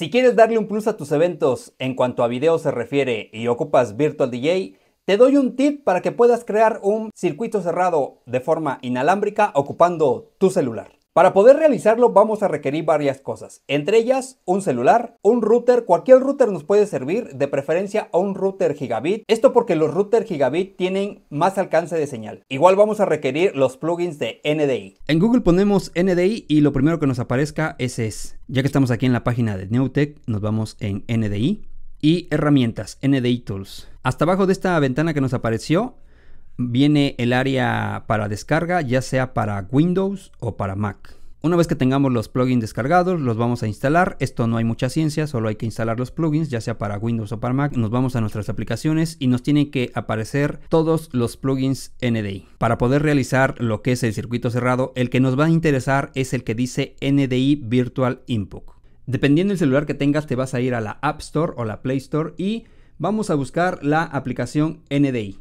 Si quieres darle un plus a tus eventos en cuanto a video se refiere y ocupas Virtual DJ, te doy un tip para que puedas crear un circuito cerrado de forma inalámbrica ocupando tu celular. Para poder realizarlo vamos a requerir varias cosas, entre ellas un celular, un router, cualquier router nos puede servir, de preferencia a un router gigabit, esto porque los router gigabit tienen más alcance de señal. Igual vamos a requerir los plugins de NDI. En Google ponemos NDI y lo primero que nos aparezca es es. Ya que estamos aquí en la página de Neutech, nos vamos en NDI y herramientas, NDI Tools. Hasta abajo de esta ventana que nos apareció viene el área para descarga, ya sea para Windows o para Mac. Una vez que tengamos los plugins descargados, los vamos a instalar. Esto no hay mucha ciencia, solo hay que instalar los plugins, ya sea para Windows o para Mac. Nos vamos a nuestras aplicaciones y nos tienen que aparecer todos los plugins NDI. Para poder realizar lo que es el circuito cerrado, el que nos va a interesar es el que dice NDI Virtual Input. Dependiendo del celular que tengas, te vas a ir a la App Store o la Play Store y vamos a buscar la aplicación NDI.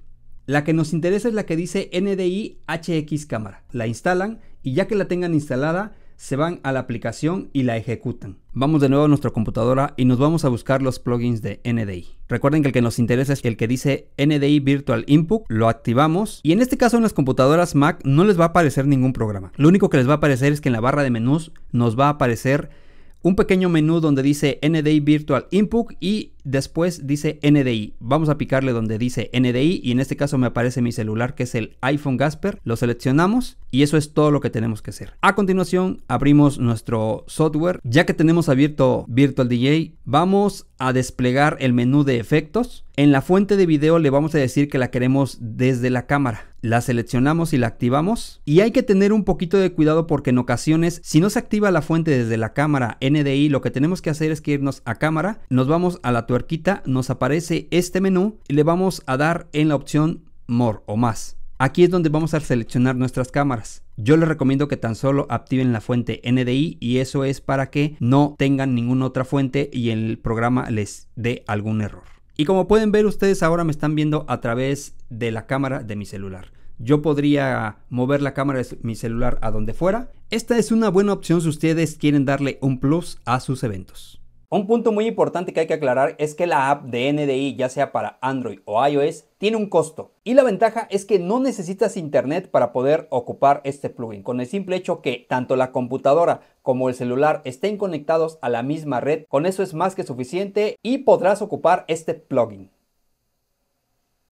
La que nos interesa es la que dice NDI HX cámara. La instalan y ya que la tengan instalada, se van a la aplicación y la ejecutan. Vamos de nuevo a nuestra computadora y nos vamos a buscar los plugins de NDI. Recuerden que el que nos interesa es el que dice NDI Virtual Input, lo activamos y en este caso en las computadoras Mac no les va a aparecer ningún programa. Lo único que les va a aparecer es que en la barra de menús nos va a aparecer un pequeño menú donde dice NDI Virtual Input y Después dice NDI. Vamos a picarle donde dice NDI y en este caso me aparece mi celular que es el iPhone Gasper. Lo seleccionamos y eso es todo lo que tenemos que hacer. A continuación abrimos nuestro software. Ya que tenemos abierto Virtual DJ, vamos a desplegar el menú de efectos. En la fuente de video le vamos a decir que la queremos desde la cámara. La seleccionamos y la activamos. Y hay que tener un poquito de cuidado porque en ocasiones si no se activa la fuente desde la cámara NDI lo que tenemos que hacer es que irnos a cámara, nos vamos a la tuerquita, nos aparece este menú y le vamos a dar en la opción More o más. Aquí es donde vamos a seleccionar nuestras cámaras. Yo les recomiendo que tan solo activen la fuente NDI y eso es para que no tengan ninguna otra fuente y el programa les dé algún error. Y como pueden ver ustedes ahora me están viendo a través de la cámara de mi celular. Yo podría mover la cámara de mi celular a donde fuera. Esta es una buena opción si ustedes quieren darle un plus a sus eventos. Un punto muy importante que hay que aclarar es que la app de NDI, ya sea para Android o iOS, tiene un costo. Y la ventaja es que no necesitas internet para poder ocupar este plugin, con el simple hecho que tanto la computadora como el celular estén conectados a la misma red, con eso es más que suficiente y podrás ocupar este plugin.